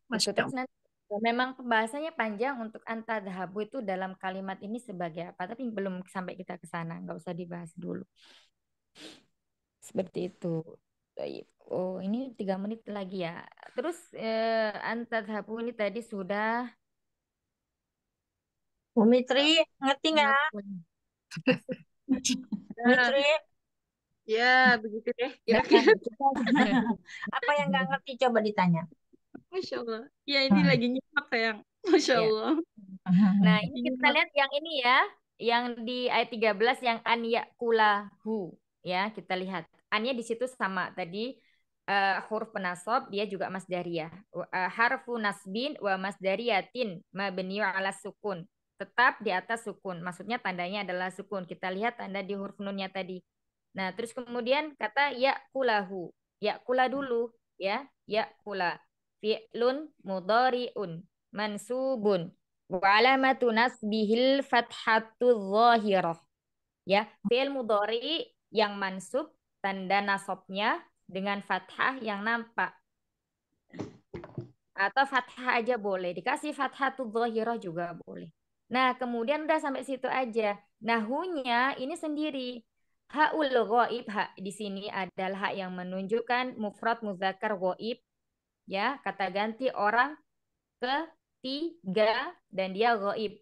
Mas Nanti Memang pembahasannya panjang untuk antadhabu itu dalam kalimat ini sebagai apa, tapi belum sampai kita ke sana, nggak usah dibahas dulu. Seperti itu. Oh, ini tiga menit lagi ya. Terus eh, antadhabu ini tadi sudah Bu Mitri, ngerti nggak? Mitri. Ya, begitu deh. Ya. apa yang nggak ngerti coba ditanya. Masya Allah. Ya ini nah. lagi nyimak sayang. Masya iya. Allah. Nah ini kita lihat yang ini ya. Yang di ayat 13 yang an Kulahu. Ya kita lihat. Annya di situ sama tadi uh, huruf penasob dia juga masdariyah. Uh, eh, harfu nasbin wa mas ma beniwa ala sukun. Tetap di atas sukun. Maksudnya tandanya adalah sukun. Kita lihat tanda di huruf nunnya tadi. Nah, terus kemudian kata ya kulahu. Ya kula dulu ya, ya kula fi'lun mudari'un mansubun wa alamatu nasbihil fathatu zahirah. Ya, fi'il mudhari yang mansub tanda nasabnya dengan fathah yang nampak. Atau fathah aja boleh, dikasih fathatu zahirah juga boleh. Nah, kemudian udah sampai situ aja. Nahunya ini sendiri. Haul ghaib ha di sini adalah hak yang menunjukkan mufrad muzakkar ghaib ya kata ganti orang ketiga dan dia goib.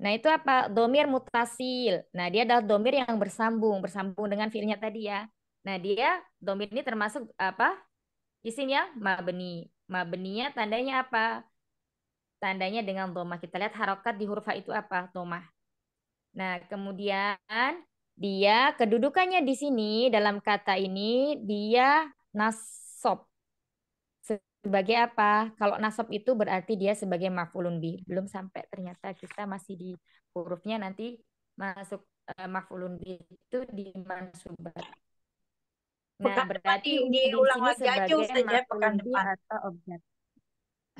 Nah itu apa? Domir mutasil. Nah dia adalah domir yang bersambung, bersambung dengan filnya tadi ya. Nah dia domir ini termasuk apa? Isinya ma'beni ma'beninya tandanya apa? Tandanya dengan domah. Kita lihat harokat di huruf H itu apa? Domah. Nah kemudian dia kedudukannya di sini dalam kata ini dia nasab sebagai apa? Kalau nasab itu berarti dia sebagai maf'ulun bi. Belum sampai ternyata kita masih di hurufnya nanti masuk uh, maf'ulun bi itu di mansubat. Nah, pekan berarti diulang lagi aja saja ya, pekan depan atau objek.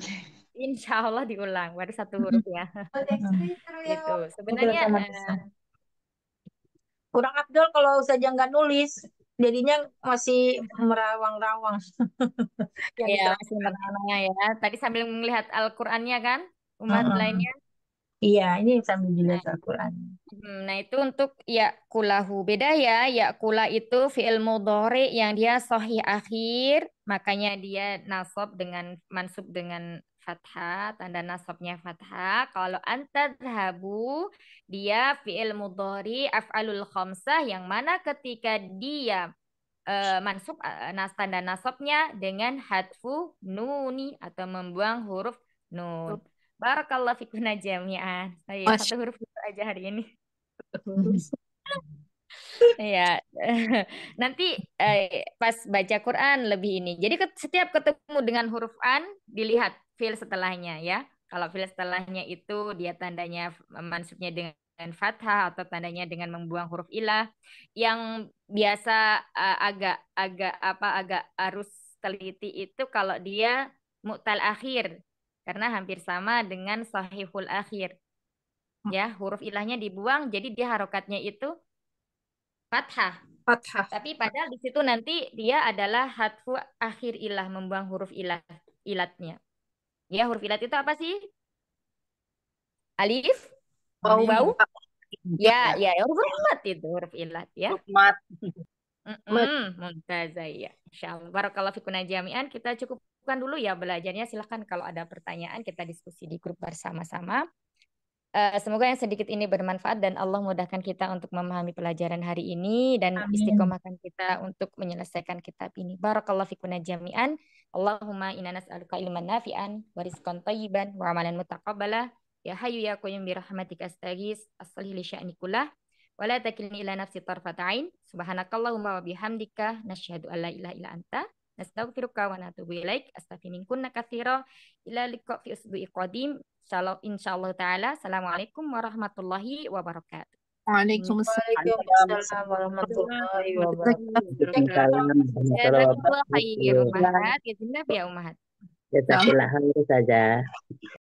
Insya Allah diulang, baru satu huruf ya. gitu. Sebenarnya eh, kurang Abdul kalau saja nggak nulis jadinya masih merawang-rawang. Iya, masih merawangnya ya. Tadi sambil melihat Al-Qur'annya kan, umat uh -huh. lainnya. Iya, ini sambil dilihat nah. Al-Qur'an. Nah, itu untuk ya kulahu. Beda ya, ya kula itu fi'il mudhari yang dia sahih akhir, makanya dia nasab dengan mansub dengan fathah, tanda nasabnya fathah. Kalau antadhabu, dia fi'il mudhari af'alul khamsah yang mana ketika dia uh, masuk eh, nas tanda nasabnya dengan hadfu nuni atau membuang huruf nun. Barakallah fikun jami'an. Saya oh satu huruf itu aja hari ini. Iya, nanti eh, pas baca Quran lebih ini. Jadi setiap ketemu dengan huruf an dilihat fil setelahnya ya. Kalau fil setelahnya itu dia tandanya mansubnya dengan dengan fathah atau tandanya dengan membuang huruf ilah yang biasa uh, agak agak apa agak harus teliti itu kalau dia mu'tal akhir karena hampir sama dengan sahihul akhir hmm. ya huruf ilahnya dibuang jadi dia harokatnya itu fathah fathah tapi padahal di situ nanti dia adalah hatfu akhir ilah membuang huruf ilah ilatnya Ya, huruf ilat itu apa sih? Alif? Bau-bau? Ya, ya, ya huruf ilat itu, huruf ilat ya. Huruf mat. Mm -mm, Muntazah ya. Insyaallah. Barakallah fikun jami'an. Kita cukupkan dulu ya belajarnya. Silahkan kalau ada pertanyaan kita diskusi di grup bersama-sama. Eh, semoga yang sedikit ini bermanfaat dan Allah mudahkan kita untuk memahami pelajaran hari ini dan Amin. istiqomahkan kita untuk menyelesaikan kitab ini. Barakallahu fikuna jami'an. Allahumma inna nas'aluka ilman nafi'an wa rizqan thayyiban wa amalan mutaqabbala. Ya hayu ya qayyum bi rahmatika astaghis. Aslih li sya'ni kullah wa la takilni ila nafsi tarfata'in. Subhanakallahumma wa bihamdika nasyhadu an la ilaha illa anta nastaghfiruka wa natubu ilaik astaghfirinkunna katsira ila liqa fi usbu'i qadim insyaallah taala assalamualaikum warahmatullahi wabarakatuh Waalaikumsalam warahmatullahi wabarakatuh. Ya, saja.